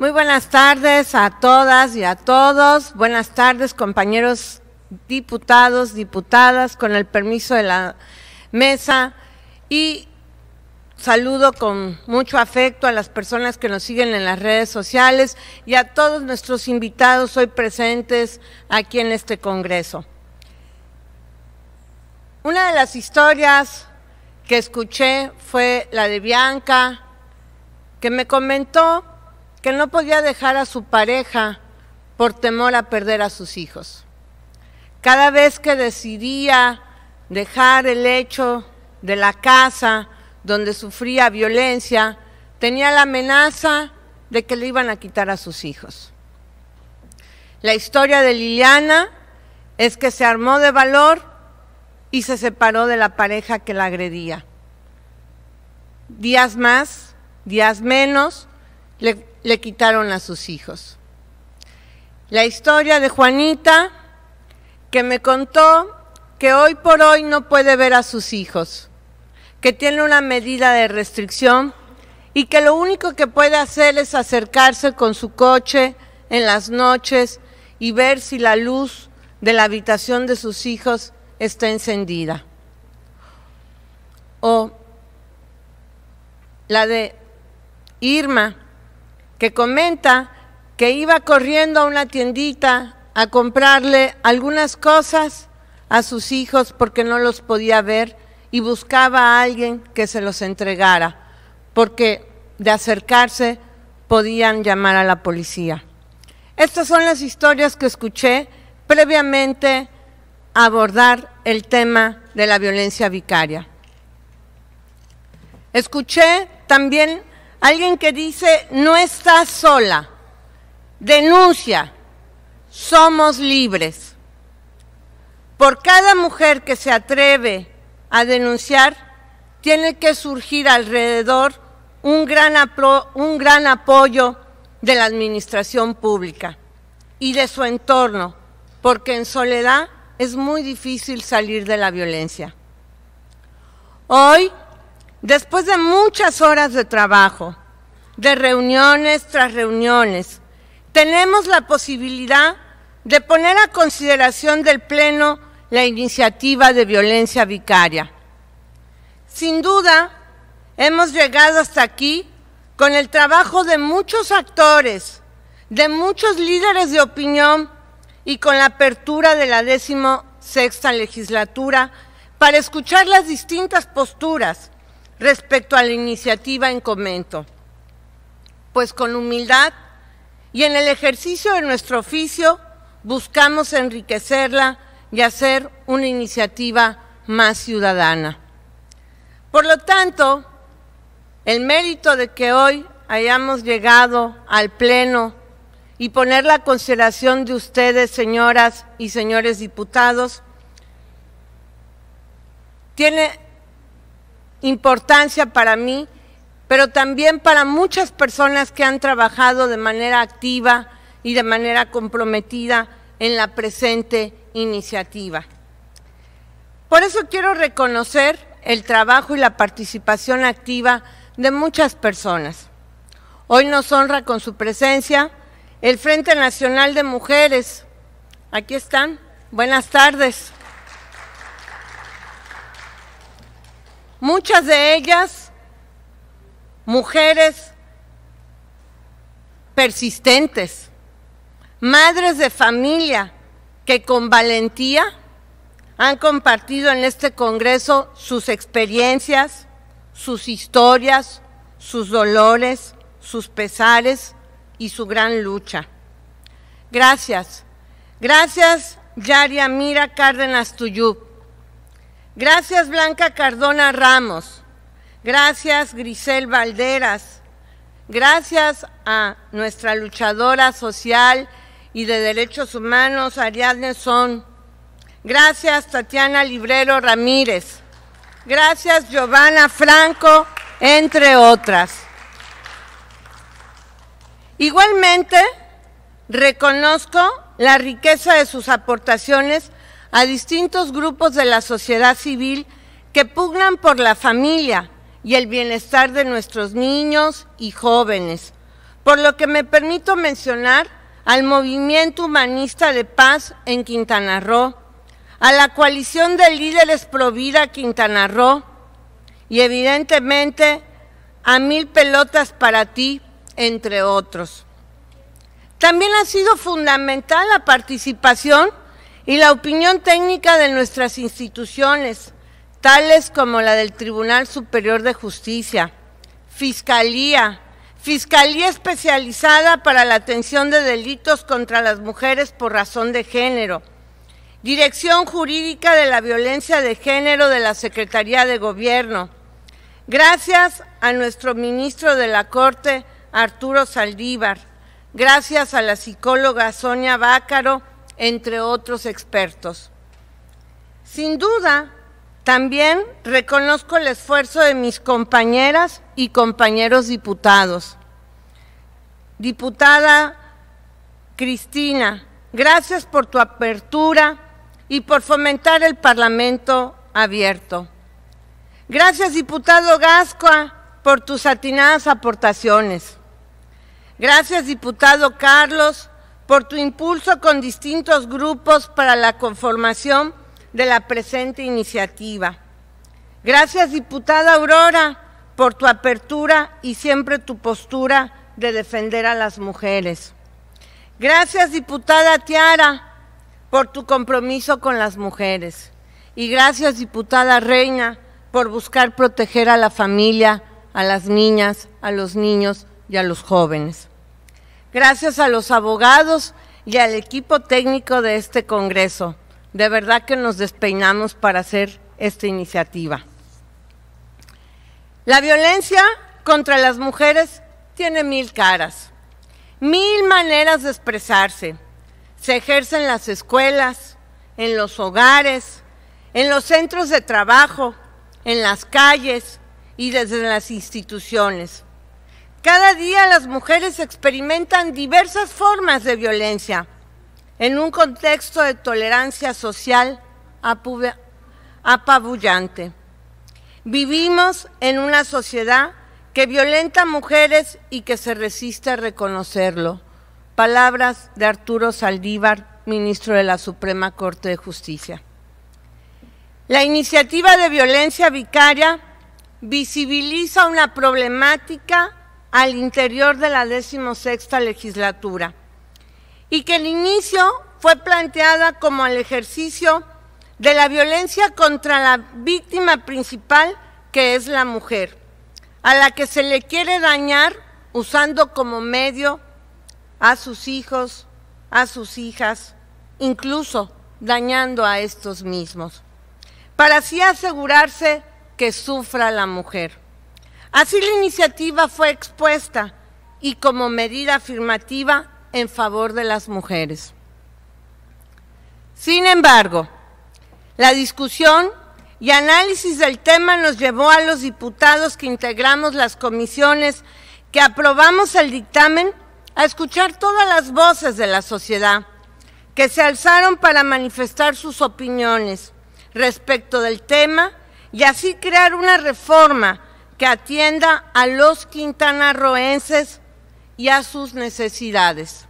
Muy buenas tardes a todas y a todos. Buenas tardes, compañeros diputados, diputadas, con el permiso de la mesa. Y saludo con mucho afecto a las personas que nos siguen en las redes sociales y a todos nuestros invitados hoy presentes aquí en este Congreso. Una de las historias que escuché fue la de Bianca, que me comentó que no podía dejar a su pareja por temor a perder a sus hijos. Cada vez que decidía dejar el hecho de la casa donde sufría violencia, tenía la amenaza de que le iban a quitar a sus hijos. La historia de Liliana es que se armó de valor y se separó de la pareja que la agredía. Días más, días menos, le le quitaron a sus hijos. La historia de Juanita que me contó que hoy por hoy no puede ver a sus hijos, que tiene una medida de restricción y que lo único que puede hacer es acercarse con su coche en las noches y ver si la luz de la habitación de sus hijos está encendida. O la de Irma, que comenta que iba corriendo a una tiendita a comprarle algunas cosas a sus hijos porque no los podía ver y buscaba a alguien que se los entregara, porque de acercarse podían llamar a la policía. Estas son las historias que escuché previamente abordar el tema de la violencia vicaria. Escuché también Alguien que dice, no estás sola, denuncia, somos libres. Por cada mujer que se atreve a denunciar, tiene que surgir alrededor un gran, un gran apoyo de la administración pública y de su entorno, porque en soledad es muy difícil salir de la violencia. Hoy, después de muchas horas de trabajo, de reuniones tras reuniones, tenemos la posibilidad de poner a consideración del Pleno la iniciativa de violencia vicaria. Sin duda, hemos llegado hasta aquí con el trabajo de muchos actores, de muchos líderes de opinión y con la apertura de la décimo legislatura para escuchar las distintas posturas respecto a la iniciativa en comento pues con humildad y en el ejercicio de nuestro oficio buscamos enriquecerla y hacer una iniciativa más ciudadana. Por lo tanto, el mérito de que hoy hayamos llegado al Pleno y poner la consideración de ustedes, señoras y señores diputados, tiene importancia para mí pero también para muchas personas que han trabajado de manera activa y de manera comprometida en la presente iniciativa. Por eso quiero reconocer el trabajo y la participación activa de muchas personas. Hoy nos honra con su presencia el Frente Nacional de Mujeres. Aquí están. Buenas tardes. Muchas de ellas mujeres persistentes, madres de familia que con valentía han compartido en este Congreso sus experiencias, sus historias, sus dolores, sus pesares y su gran lucha. Gracias. Gracias, Yari Mira Cárdenas Tuyú. Gracias, Blanca Cardona Ramos. Gracias Grisel Valderas. Gracias a nuestra luchadora social y de derechos humanos Ariadne Son. Gracias Tatiana Librero Ramírez. Gracias Giovanna Franco, entre otras. Igualmente, reconozco la riqueza de sus aportaciones a distintos grupos de la sociedad civil que pugnan por la familia, y el bienestar de nuestros niños y jóvenes, por lo que me permito mencionar al Movimiento Humanista de Paz en Quintana Roo, a la coalición de líderes Provida Quintana Roo y evidentemente a Mil Pelotas para ti, entre otros. También ha sido fundamental la participación y la opinión técnica de nuestras instituciones, tales como la del Tribunal Superior de Justicia, Fiscalía, Fiscalía especializada para la atención de delitos contra las mujeres por razón de género, Dirección Jurídica de la Violencia de Género de la Secretaría de Gobierno. Gracias a nuestro ministro de la Corte, Arturo Saldívar. Gracias a la psicóloga Sonia Bácaro, entre otros expertos. Sin duda, también reconozco el esfuerzo de mis compañeras y compañeros diputados. Diputada Cristina, gracias por tu apertura y por fomentar el Parlamento abierto. Gracias, diputado Gascoa, por tus atinadas aportaciones. Gracias, diputado Carlos, por tu impulso con distintos grupos para la conformación de la presente iniciativa. Gracias, diputada Aurora, por tu apertura y siempre tu postura de defender a las mujeres. Gracias, diputada Tiara, por tu compromiso con las mujeres. Y gracias, diputada Reina, por buscar proteger a la familia, a las niñas, a los niños y a los jóvenes. Gracias a los abogados y al equipo técnico de este Congreso. De verdad que nos despeinamos para hacer esta iniciativa. La violencia contra las mujeres tiene mil caras, mil maneras de expresarse. Se ejerce en las escuelas, en los hogares, en los centros de trabajo, en las calles y desde las instituciones. Cada día las mujeres experimentan diversas formas de violencia en un contexto de tolerancia social apabullante. Vivimos en una sociedad que violenta a mujeres y que se resiste a reconocerlo. Palabras de Arturo Saldívar, ministro de la Suprema Corte de Justicia. La iniciativa de violencia vicaria visibiliza una problemática al interior de la decimosexta legislatura y que el inicio fue planteada como el ejercicio de la violencia contra la víctima principal, que es la mujer, a la que se le quiere dañar usando como medio a sus hijos, a sus hijas, incluso dañando a estos mismos, para así asegurarse que sufra la mujer. Así la iniciativa fue expuesta y como medida afirmativa en favor de las mujeres. Sin embargo, la discusión y análisis del tema nos llevó a los diputados que integramos las comisiones que aprobamos el dictamen a escuchar todas las voces de la sociedad que se alzaron para manifestar sus opiniones respecto del tema y así crear una reforma que atienda a los quintanarroenses y a sus necesidades.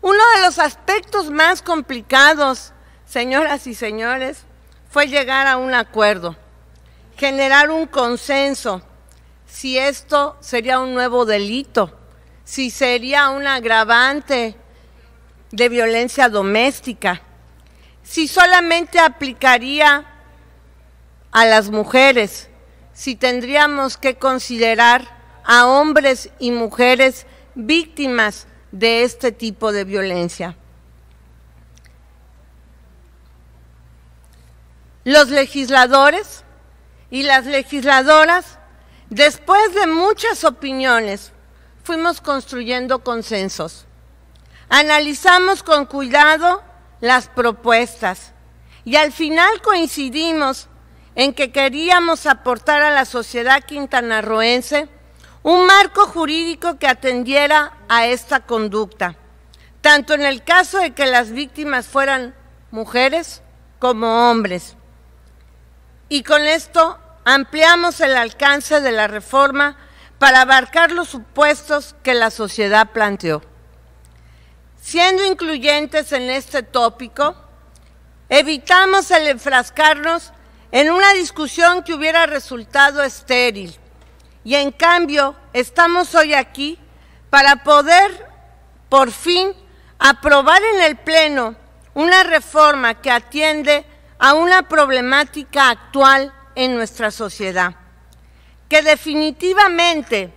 Uno de los aspectos más complicados, señoras y señores, fue llegar a un acuerdo, generar un consenso, si esto sería un nuevo delito, si sería un agravante de violencia doméstica, si solamente aplicaría a las mujeres, si tendríamos que considerar a hombres y mujeres víctimas de este tipo de violencia. Los legisladores y las legisladoras, después de muchas opiniones, fuimos construyendo consensos. Analizamos con cuidado las propuestas y al final coincidimos en que queríamos aportar a la sociedad quintanarroense un marco jurídico que atendiera a esta conducta, tanto en el caso de que las víctimas fueran mujeres como hombres. Y con esto ampliamos el alcance de la reforma para abarcar los supuestos que la sociedad planteó. Siendo incluyentes en este tópico, evitamos el enfrascarnos en una discusión que hubiera resultado estéril, y en cambio, estamos hoy aquí para poder por fin aprobar en el Pleno una reforma que atiende a una problemática actual en nuestra sociedad, que definitivamente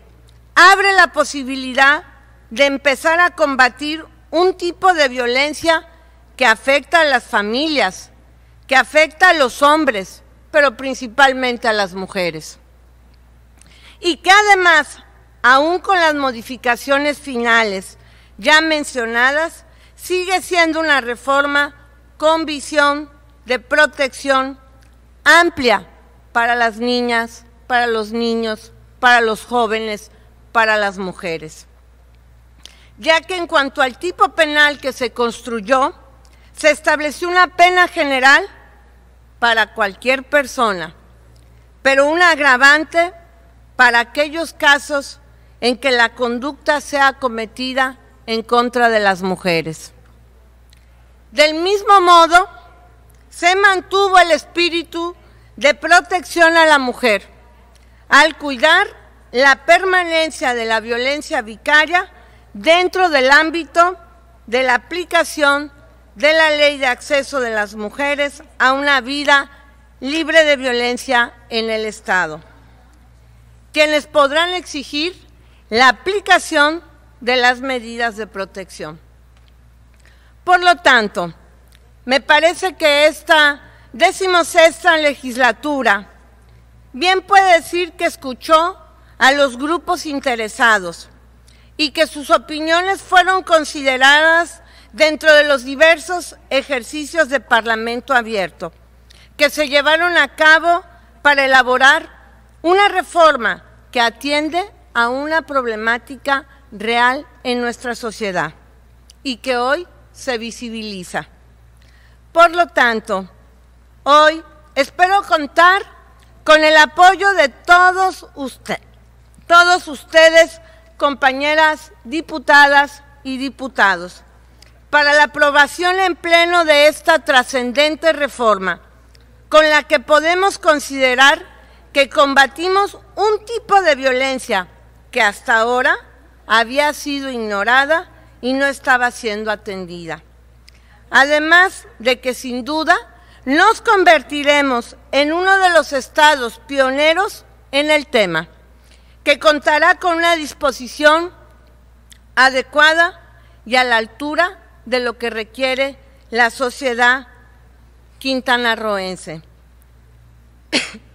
abre la posibilidad de empezar a combatir un tipo de violencia que afecta a las familias, que afecta a los hombres, pero principalmente a las mujeres y que además, aún con las modificaciones finales ya mencionadas, sigue siendo una reforma con visión de protección amplia para las niñas, para los niños, para los jóvenes, para las mujeres. Ya que en cuanto al tipo penal que se construyó, se estableció una pena general para cualquier persona, pero un agravante para aquellos casos en que la conducta sea cometida en contra de las mujeres. Del mismo modo, se mantuvo el espíritu de protección a la mujer al cuidar la permanencia de la violencia vicaria dentro del ámbito de la aplicación de la ley de acceso de las mujeres a una vida libre de violencia en el Estado quienes podrán exigir la aplicación de las medidas de protección. Por lo tanto, me parece que esta decimosexta legislatura bien puede decir que escuchó a los grupos interesados y que sus opiniones fueron consideradas dentro de los diversos ejercicios de Parlamento abierto que se llevaron a cabo para elaborar una reforma que atiende a una problemática real en nuestra sociedad y que hoy se visibiliza. Por lo tanto, hoy espero contar con el apoyo de todos ustedes, todos ustedes, compañeras diputadas y diputados, para la aprobación en pleno de esta trascendente reforma, con la que podemos considerar que combatimos un tipo de violencia que hasta ahora había sido ignorada y no estaba siendo atendida. Además de que sin duda nos convertiremos en uno de los estados pioneros en el tema, que contará con una disposición adecuada y a la altura de lo que requiere la sociedad quintanarroense.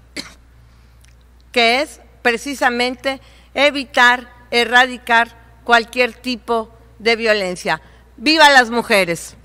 que es precisamente evitar, erradicar cualquier tipo de violencia. ¡Viva las mujeres!